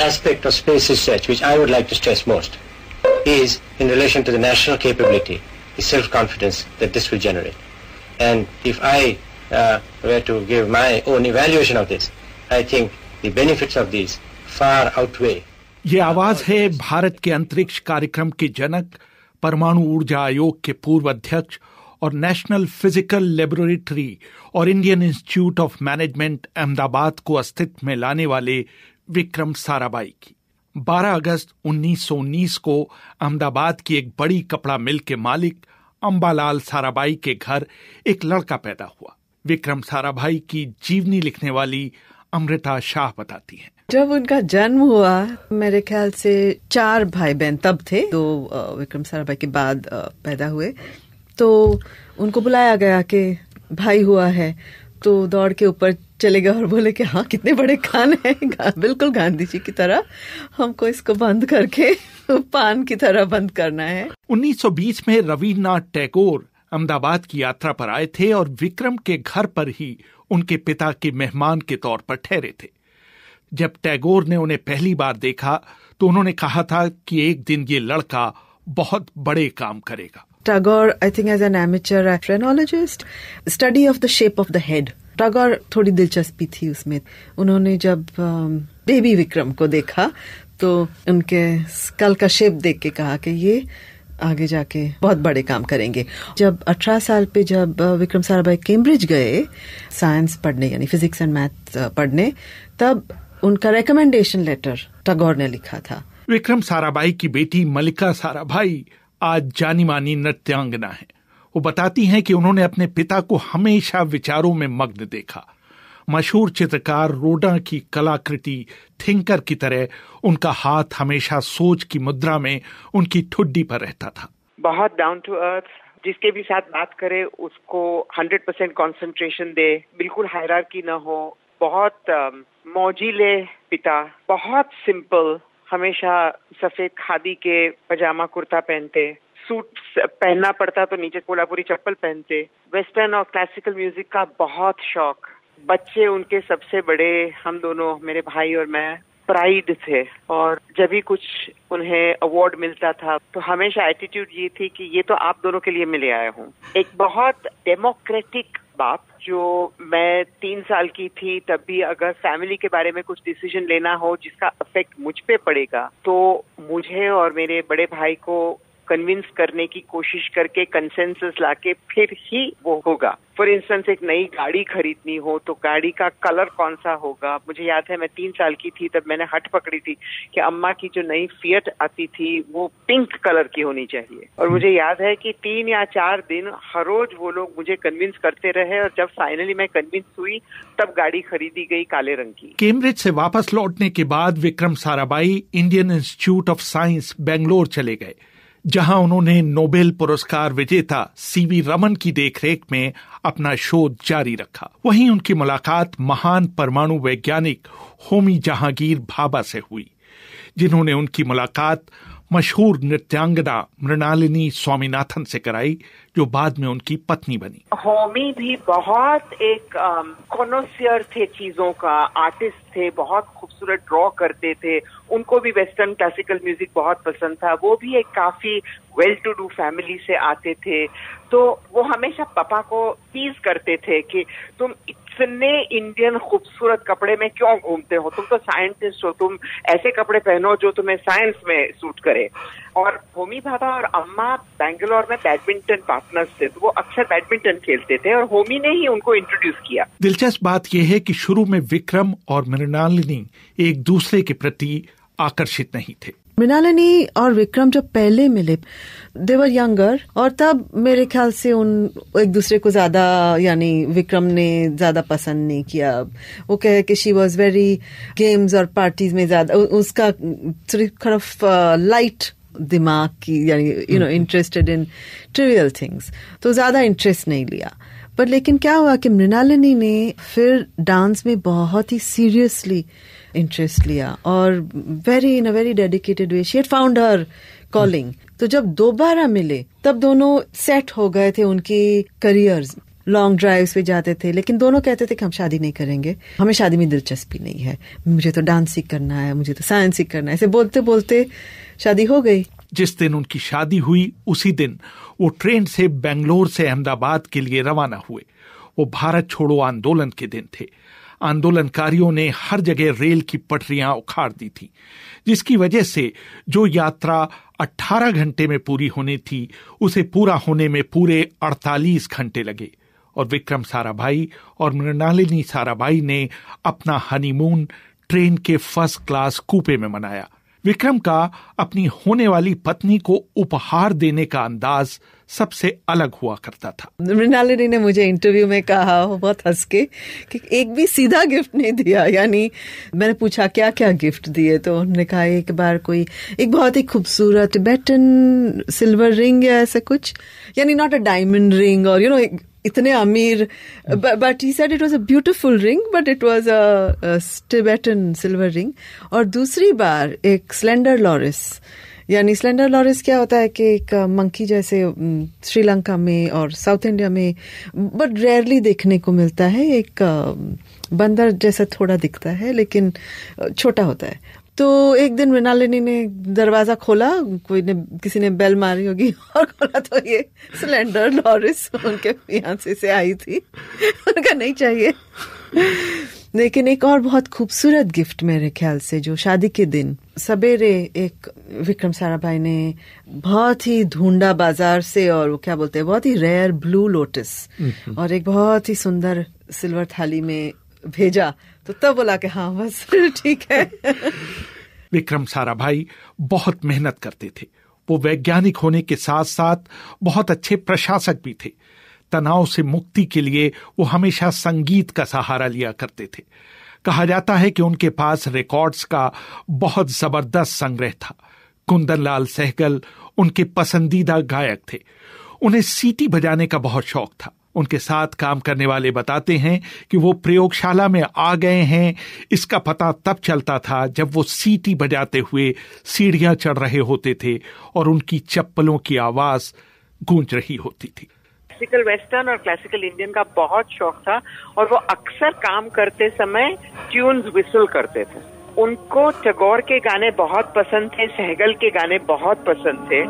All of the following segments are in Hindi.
aspect of space research which I would like to stress most is in relation to the national capability, the self-confidence that this will generate. And if I uh, were to give my own evaluation of this, I think the benefits of these far outweigh. ये आवाज है भारत के अंतरिक्ष कार्यक्रम के जनक परमाणु ऊर्जा आयोग के पूर्व अध्यक्ष और नेशनल फिजिकल लेबोरेटरी और Indian Institute of Management Ahmedabad को अस्तित्व में लाने वाले विक्रम साराबाई की 12 अगस्त 1919 को अहमदाबाद की एक बड़ी कपड़ा मिल के मालिक अम्बालाल साराबाई के घर एक लड़का पैदा हुआ विक्रम साराभाई की जीवनी लिखने वाली अमृता शाह बताती हैं जब उनका जन्म हुआ मेरे ख्याल से चार भाई बहन तब थे दो विक्रम साराभाई के बाद पैदा हुए तो उनको बुलाया गया कि भाई हुआ है तो दौड़ के ऊपर चले गए और बोले कि हाँ कितने बड़े खान हैं बिल्कुल गांधी जी की तरह हमको इसको बंद करके पान की तरह बंद करना है 1920 में रविन्द्रनाथ टैगोर अहमदाबाद की यात्रा पर आए थे और विक्रम के घर पर ही उनके पिता के मेहमान के तौर पर ठहरे थे जब टैगोर ने उन्हें पहली बार देखा तो उन्होंने कहा था कि एक दिन ये लड़का बहुत बड़े काम करेगा Tagore I think as an amateur phrenologist study of the shape of the head Tagore थोड़ी दिलचस्पी थी उसमें उन्होंने जब बेबी विक्रम को देखा तो उनके स्कल का शेप देख के कहा कि ये आगे जाके बहुत बड़े काम करेंगे जब 18 साल पे जब विक्रम साराभाई कैम्ब्रिज गए साइंस पढ़ने यानी फिजिक्स एंड मैथ पढ़ने तब उनका रिकमेंडेशन लेटर टगोर ने लिखा था विक्रम साराभाई की बेटी मलिका साराभाई आज जानी मानी नृत्यांगना है वो बताती हैं कि उन्होंने अपने पिता को हमेशा विचारों में मग्न देखा मशहूर चित्रकार रोडा की कलाकृति थिंकर की तरह उनका हाथ हमेशा सोच की मुद्रा में उनकी ठुड्डी पर रहता था बहुत डाउन टू अर्थ जिसके भी साथ बात करे उसको 100 परसेंट कॉन्सेंट्रेशन दे बिल्कुल की न हो बहुत um, मौजीले पिता बहुत सिंपल हमेशा सफेद खादी के पजामा कुर्ता पहनते सूट पहनना पड़ता तो नीचे कोलापुरी चप्पल पहनते वेस्टर्न और क्लासिकल म्यूजिक का बहुत शौक बच्चे उनके सबसे बड़े हम दोनों मेरे भाई और मैं प्राइड थे और जब भी कुछ उन्हें अवार्ड मिलता था तो हमेशा एटीट्यूड ये थी कि ये तो आप दोनों के लिए मिले आया हूँ एक बहुत डेमोक्रेटिक बाप जो मैं तीन साल की थी तब भी अगर फैमिली के बारे में कुछ डिसीजन लेना हो जिसका इफेक्ट मुझ पे पड़ेगा तो मुझे और मेरे बड़े भाई को कन्विंस करने की कोशिश करके कंसेंसस लाके फिर ही वो होगा फॉर इंस्टेंस एक नई गाड़ी खरीदनी हो तो गाड़ी का कलर कौन सा होगा मुझे याद है मैं तीन साल की थी तब मैंने हट पकड़ी थी कि अम्मा की जो नई फियट आती थी वो पिंक कलर की होनी चाहिए और hmm. मुझे याद है कि तीन या चार दिन हर रोज वो लोग मुझे कन्विंस करते रहे और जब फाइनली मैं कन्विंस हुई तब गाड़ी खरीदी गई काले रंग की कैम्ब्रिज से वापस लौटने के बाद Vikram Sarabhai Indian Institute of Science Bangalore चले गए जहां उन्होंने नोबेल पुरस्कार विजेता सीवी रमन की देखरेख में अपना शोध जारी रखा वहीं उनकी मुलाकात महान परमाणु वैज्ञानिक होमी जहांगीर भाबा से हुई जिन्होंने उनकी मुलाकात मशहूर नृत्यांगना मृणालिनी स्वामीनाथन से कराई जो बाद में उनकी पत्नी बनी होमी भी बहुत एक कोनोसियर थे चीजों का आर्टिस्ट थे बहुत खूबसूरत ड्रॉ करते थे उनको भी वेस्टर्न क्लासिकल म्यूजिक बहुत पसंद था वो भी एक काफी वेल टू डू फैमिली से आते थे तो वो हमेशा पापा को टीज करते थे कि तुम इतने इंडियन खूबसूरत कपड़े में क्यों घूमते हो तुम तो साइंटिस्ट हो तुम ऐसे कपड़े पहनो जो तुम्हें साइंस में सूट करे और होमी भाभा और अम्मा बैंगलोर में बैडमिंटन पार्टनर्स थे तो वो अक्सर बैडमिंटन खेलते थे और होमी ने ही उनको इंट्रोड्यूस किया दिलचस्प बात यह है कि शुरू में विक्रम और मृणालिनी एक दूसरे के प्रति आकर्षित नहीं थे मृणालिनी और विक्रम जब पहले मिले देवर यंगर और तब मेरे ख्याल से उन एक दूसरे को ज्यादा यानी विक्रम ने ज्यादा पसंद नहीं किया वो कहे कि शी वॉज वेरी गेम्स और पार्टीज में ज्यादा उसका सिर्फ लाइट uh, दिमाग की यानी you know interested in trivial things तो ज़्यादा इंटरेस्ट नहीं लिया पर लेकिन क्या हुआ कि मृणालिनी ने फिर डांस में बहुत ही सीरियसली इंटरेस्ट लिया और very in a very dedicated way she found her calling तो जब दोबारा मिले तब दोनों सेट हो गए थे उनके करियर्स लॉन्ग ड्राइव्स पे जाते थे लेकिन दोनों कहते थे कि हम शादी नहीं करेंगे हमें शादी में दिलचस्पी नहीं है मुझे तो डांस सीख करना है मुझे तो साइंस सीख करना है ऐसे बोलते बोलते शादी हो गई जिस दिन उनकी शादी हुई उसी दिन वो ट्रेन से बेंगलोर से अहमदाबाद के लिए रवाना हुए वो भारत छोड़ो आंदोलन के दिन थे आंदोलनकारियों ने हर जगह रेल की पटरियां उखाड़ दी थी जिसकी वजह से जो यात्रा 18 घंटे में पूरी होनी थी उसे पूरा होने में पूरे 48 घंटे लगे और विक्रम साराभाई और मृणालिनी साराभाई ने अपना हनीमून ट्रेन के फर्स्ट क्लास कूपे में मनाया विक्रम का अपनी होने वाली पत्नी को उपहार देने का अंदाज सबसे अलग हुआ करता था मृणालिनी ने मुझे इंटरव्यू में कहा बहुत हंस के कि एक भी सीधा गिफ्ट नहीं दिया यानी मैंने पूछा क्या क्या गिफ्ट दिए तो उन्होंने कहा एक बार कोई एक बहुत ही खूबसूरत बैटन सिल्वर रिंग या ऐसा कुछ यानी नॉट अ डायमंड रिंग और यू you नो know, इतने अमीर but he said it was a beautiful ring but it was a Tibetan silver ring और दूसरी बार एक स्लेंडर लॉरिस यानी स्लेंडर लॉरिस क्या होता है कि एक मंकी uh, जैसे um, श्रीलंका में और साउथ इंडिया में बट रेयरली देखने को मिलता है एक um, बंदर जैसा थोड़ा दिखता है लेकिन uh, छोटा होता है तो एक दिन मृणालिनी ने दरवाजा खोला कोई ने किसी ने बेल मारी होगी और खोला तो ये सिलेंडर लॉरिस उनके फियांसे से आई थी उनका नहीं चाहिए लेकिन एक और बहुत खूबसूरत गिफ्ट मेरे ख्याल से जो शादी के दिन सवेरे एक विक्रम साराभाई ने बहुत ही ढूंढा बाजार से और वो क्या बोलते हैं बहुत ही रेयर ब्लू लोटस और एक बहुत ही सुंदर सिल्वर थाली में भेजा तो तब बोला कि हाँ बस ठीक है विक्रम सारा भाई बहुत मेहनत करते थे वो वैज्ञानिक होने के साथ साथ बहुत अच्छे प्रशासक भी थे तनाव से मुक्ति के लिए वो हमेशा संगीत का सहारा लिया करते थे कहा जाता है कि उनके पास रिकॉर्ड्स का बहुत जबरदस्त संग्रह था कुंदन लाल सहगल उनके पसंदीदा गायक थे उन्हें सीटी बजाने का बहुत शौक था उनके साथ काम करने वाले बताते हैं कि वो प्रयोगशाला में आ गए हैं इसका पता तब चलता था जब वो सीटी बजाते हुए सीढ़ियां चढ़ रहे होते थे और उनकी चप्पलों की आवाज गूंज रही होती थी क्लासिकल वेस्टर्न और क्लासिकल इंडियन का बहुत शौक था और वो अक्सर काम करते समय ट्यून्स विसल करते थे उनको टगोर के गाने बहुत पसंद थे सहगल के गाने बहुत पसंद थे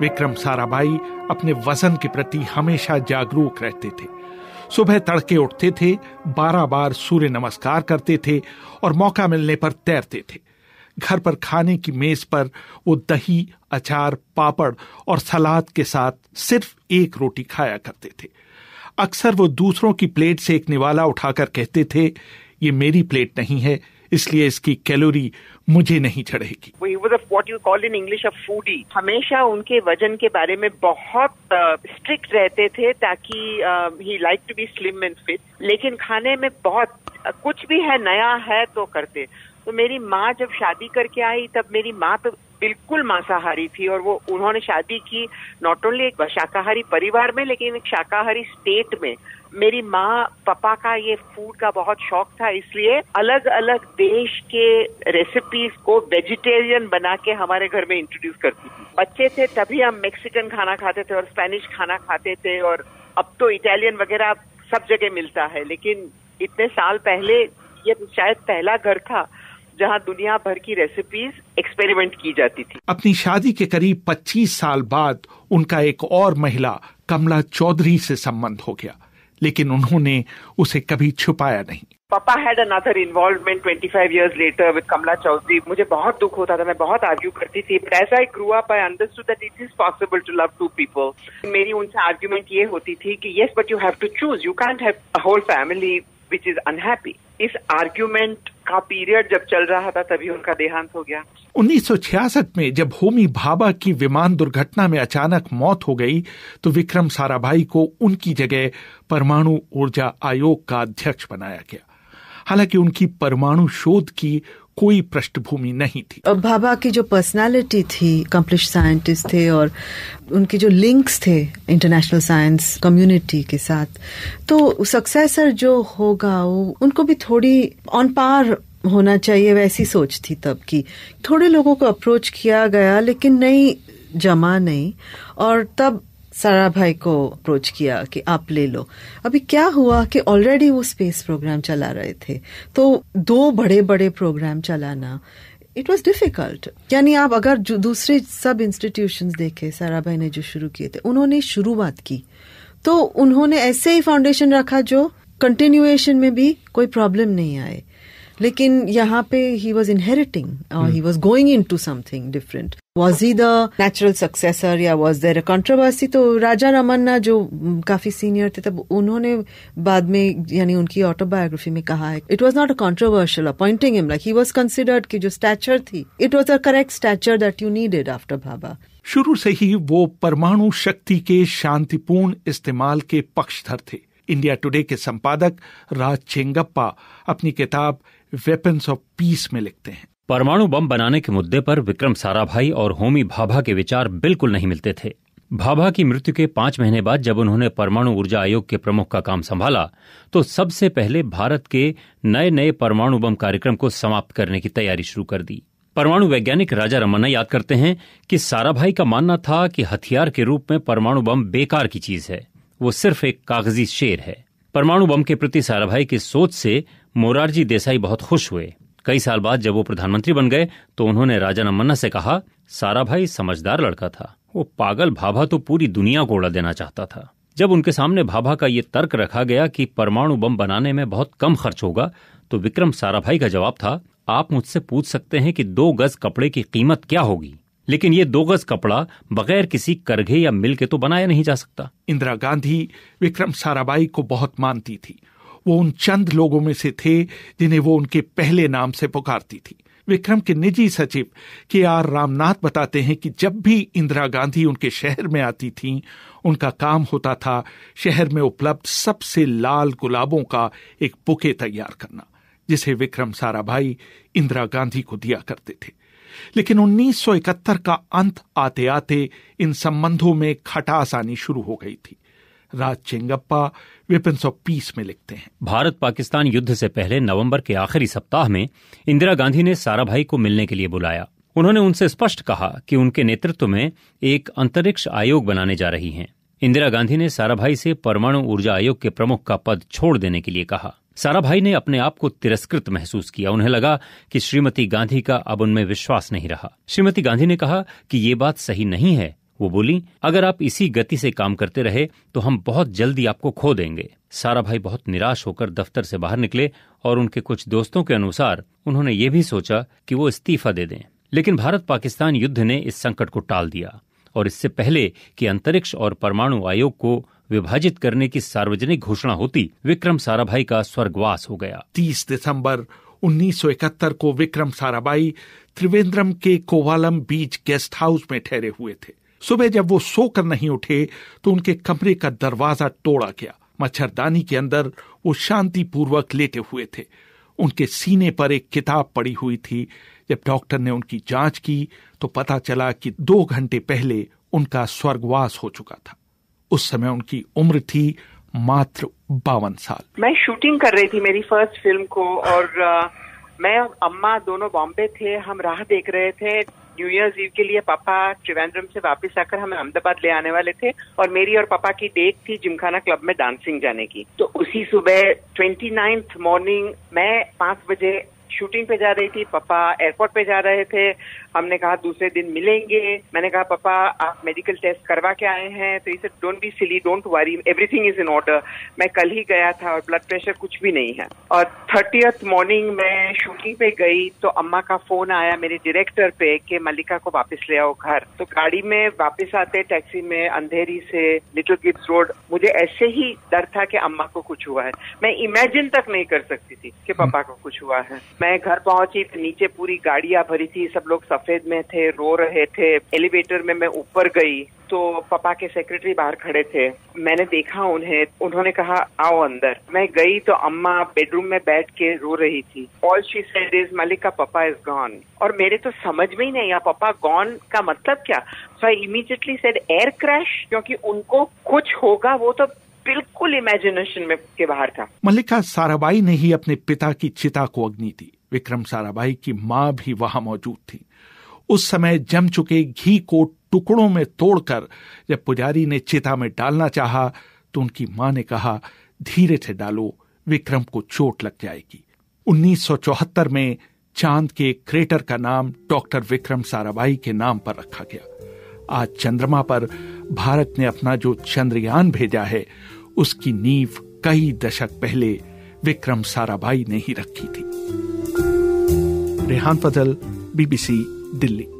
विक्रम साराभाई अपने वजन के प्रति हमेशा जागरूक रहते थे सुबह तड़के उठते थे बारह बार सूर्य नमस्कार करते थे और मौका मिलने पर तैरते थे घर पर खाने की मेज पर वो दही अचार पापड़ और सलाद के साथ सिर्फ एक रोटी खाया करते थे अक्सर वो दूसरों की प्लेट से एक निवाला उठाकर कहते थे ये मेरी प्लेट नहीं है इसलिए इसकी कैलोरी मुझे नहीं चढ़ेगी what you call in English a foodie हमेशा उनके वजन के बारे में बहुत स्ट्रिक्ट uh, रहते थे ताकि he like to be slim and fit लेकिन खाने में बहुत uh, कुछ भी है नया है तो करते तो मेरी माँ जब शादी करके आई तब मेरी माँ तो बिल्कुल मांसाहारी थी और वो उन्होंने शादी की नॉट ओनली एक शाकाहारी परिवार में लेकिन एक शाकाहारी स्टेट में मेरी माँ पापा का ये फूड का बहुत शौक था इसलिए अलग अलग देश के रेसिपीज को वेजिटेरियन बना के हमारे घर में इंट्रोड्यूस करती थी बच्चे थे तभी हम मेक्सिकन खाना खाते थे और स्पेनिश खाना खाते थे और अब तो इटालियन वगैरह सब जगह मिलता है लेकिन इतने साल पहले ये शायद पहला घर था जहां दुनिया भर की रेसिपीज एक्सपेरिमेंट की जाती थी अपनी शादी के करीब 25 साल बाद उनका एक और महिला कमला चौधरी से संबंध हो गया लेकिन उन्होंने उसे कभी छुपाया नहीं पापा had another involvement 25 five years later with Kamala Chaudhary मुझे बहुत दुख होता था मैं बहुत आर्ग्यू करती थी but as I grew up I understood that it is possible to love two people मेरी उनसे आर्ग्यूमेंट ये होती थी कि yes but you have to choose you can't have whole family which is unhappy इस आर्ग्यूमेंट का पीरियड जब चल रहा था तभी उनका देहांत हो गया 1966 में जब होमी भाभा की विमान दुर्घटना में अचानक मौत हो गई तो विक्रम साराभाई को उनकी जगह परमाणु ऊर्जा आयोग का अध्यक्ष बनाया गया हालांकि उनकी परमाणु शोध की कोई पृष्ठभूमि नहीं थी बाबा की जो पर्सनालिटी थी कम्प्लिश साइंटिस्ट थे और उनके जो लिंक्स थे इंटरनेशनल साइंस कम्युनिटी के साथ तो सक्सेसर जो होगा वो उनको भी थोड़ी ऑन पार होना चाहिए वैसी सोच थी तब की थोड़े लोगों को अप्रोच किया गया लेकिन नहीं जमा नहीं और तब सारा भाई को अप्रोच किया कि आप ले लो अभी क्या हुआ कि ऑलरेडी वो स्पेस प्रोग्राम चला रहे थे तो दो बड़े बड़े प्रोग्राम चलाना इट वॉज डिफिकल्ट यानी आप अगर जो दूसरे सब इंस्टीट्यूशन देखे सारा भाई ने जो शुरू किए थे उन्होंने शुरुआत की तो उन्होंने ऐसे ही फाउंडेशन रखा जो कंटिन्यूएशन में भी कोई प्रॉब्लम नहीं आए लेकिन यहाँ पे he was inheriting he was going in to something different was he the natural successor या वॉज देर अ कॉन्ट्रोवर्सी तो राजा रमन्ना जो काफी सीनियर थे तब उन्होंने बाद में यानी उनकी ऑटोबायोग्राफी में कहा है it was not a controversial appointing him like he was considered की जो स्टैचर थी it was a correct stature that you needed after Bhabha शुरू से ही वो परमाणु शक्ति के शांतिपूर्ण इस्तेमाल के पक्षधर थे इंडिया टुडे के संपादक राज चेंगप्पा अपनी किताब वेपन्स ऑफ पीस में लिखते हैं परमाणु बम बनाने के मुद्दे पर विक्रम साराभाई और होमी भाभा के विचार बिल्कुल नहीं मिलते थे भाभा की मृत्यु के पांच महीने बाद जब उन्होंने परमाणु ऊर्जा आयोग के प्रमुख का काम संभाला तो सबसे पहले भारत के नए नए परमाणु बम कार्यक्रम को समाप्त करने की तैयारी शुरू कर दी परमाणु वैज्ञानिक राजा रमन्ना याद करते हैं कि साराभाई का मानना था कि हथियार के रूप में परमाणु बम बेकार की चीज है वो सिर्फ एक कागजी शेर है परमाणु बम के प्रति साराभाई की सोच से मोरारजी देसाई बहुत खुश हुए कई साल बाद जब वो प्रधानमंत्री बन गए तो उन्होंने राजा नमन्ना से कहा सारा भाई समझदार लड़का था वो पागल भाभा तो पूरी दुनिया को उड़ा देना चाहता था जब उनके सामने भाभा का ये तर्क रखा गया कि परमाणु बम बनाने में बहुत कम खर्च होगा तो विक्रम साराभाई का जवाब था आप मुझसे पूछ सकते हैं कि दो गज कपड़े की कीमत क्या होगी लेकिन ये दो गज कपड़ा बगैर किसी करघे या मिल के तो बनाया नहीं जा सकता इंदिरा गांधी विक्रम साराभाई को बहुत मानती थी वो उन चंद लोगों में से थे जिन्हें वो उनके पहले नाम से पुकारती थी विक्रम के निजी सचिव के आर रामनाथ बताते हैं कि जब भी इंदिरा गांधी उनके शहर में आती थी उनका काम होता था शहर में उपलब्ध सबसे लाल गुलाबों का एक बुके तैयार करना जिसे विक्रम साराभाई इंदिरा गांधी को दिया करते थे लेकिन 1971 का अंत आते आते इन संबंधों में खटास आनी शुरू हो गई थी Raj Chengappa Weapons of Peace में लिखते हैं भारत पाकिस्तान युद्ध से पहले नवंबर के आखिरी सप्ताह में इंदिरा गांधी ने सारा भाई को मिलने के लिए बुलाया उन्होंने उनसे स्पष्ट कहा कि उनके नेतृत्व में एक अंतरिक्ष आयोग बनाने जा रही हैं इंदिरा गांधी ने साराभाई से परमाणु ऊर्जा आयोग के प्रमुख का पद छोड़ देने के लिए कहा साराभाई ने अपने आप को तिरस्कृत महसूस किया उन्हें लगा कि श्रीमती गांधी का अब उनमें विश्वास नहीं रहा श्रीमती गांधी ने कहा कि ये बात सही नहीं है वो बोली अगर आप इसी गति से काम करते रहे तो हम बहुत जल्दी आपको खो देंगे सारा भाई बहुत निराश होकर दफ्तर से बाहर निकले और उनके कुछ दोस्तों के अनुसार उन्होंने ये भी सोचा कि वो इस्तीफा दे दें लेकिन भारत पाकिस्तान युद्ध ने इस संकट को टाल दिया और इससे पहले कि अंतरिक्ष और परमाणु आयोग को विभाजित करने की सार्वजनिक घोषणा होती विक्रम साराभाई का स्वर्गवास हो गया 30 दिसंबर 1971 को विक्रम साराभाई त्रिवेंद्रम के कोवालम बीच गेस्ट हाउस में ठहरे हुए थे सुबह जब वो सोकर नहीं उठे तो उनके कमरे का दरवाजा तोड़ा गया मच्छरदानी के अंदर वो शांतिपूर्वक लेटे हुए थे उनके सीने पर एक किताब पड़ी हुई थी जब डॉक्टर ने उनकी जांच की तो पता चला कि दो घंटे पहले उनका स्वर्गवास हो चुका था उस समय उनकी उम्र थी मात्र बावन साल मैं शूटिंग कर रही थी मेरी फर्स्ट फिल्म को और आ, मैं अम्मा दोनों बॉम्बे थे हम राह देख रहे थे न्यू ईयर्स ईव के लिए पापा त्रिवेंद्रम से वापस आकर हमें अहमदाबाद ले आने वाले थे और मेरी और पापा की डेट थी जिमखाना क्लब में डांसिंग जाने की तो उसी सुबह ट्वेंटी मॉर्निंग मैं पांच बजे शूटिंग पे जा रही थी पापा एयरपोर्ट पे जा रहे थे हमने कहा दूसरे दिन मिलेंगे मैंने कहा पापा आप मेडिकल टेस्ट करवा के आए हैं तो इसे don't be silly don't worry everything is in order मैं कल ही गया था और ब्लड प्रेशर कुछ भी नहीं है और थर्टीथ मॉर्निंग मैं शूटिंग पे गई तो अम्मा का फोन आया मेरे डायरेक्टर पे कि मल्लिका को वापस ले आओ घर तो गाड़ी में वापस आते टैक्सी में अंधेरी से लिटिल गिट्स रोड मुझे ऐसे ही डर था कि अम्मा को कुछ हुआ है मैं इमेजिन तक नहीं कर सकती थी कि हम्म। पापा को कुछ हुआ है मैं घर पहुंची तो नीचे पूरी गाड़ियां भरी थी सब लोग सफेद में थे रो रहे थे एलिवेटर में मैं ऊपर गई तो पापा के सेक्रेटरी बाहर खड़े थे मैंने देखा उन्हें उन्होंने कहा आओ अंदर मैं गई तो अम्मा बेडरूम में बैठ के रो रही थी all she said is Malik का पापा इज गॉन और मेरे तो समझ में ही नहीं आया पापा गॉन का मतलब क्या so I immediately said air crash क्योंकि उनको कुछ होगा वो तो बिल्कुल इमेजिनेशन में के बाहर था मल्लिका साराबाई ने ही अपने पिता की चिता को अग्नि दी विक्रम साराबाई की माँ भी वहां मौजूद थी उस समय जम चुके घी को टुकड़ों में तोड़कर जब पुजारी ने चिता में डालना चाहा तो उनकी मां ने कहा धीरे से डालो विक्रम को चोट लग जाएगी 1974 में चांद के क्रेटर का नाम डॉक्टर विक्रम साराभाई के नाम पर रखा गया आज चंद्रमा पर भारत ने अपना जो चंद्रयान भेजा है उसकी नींव कई दशक पहले विक्रम साराभाई ने ही रखी थी रेहान फजल बीबीसी दिल्ली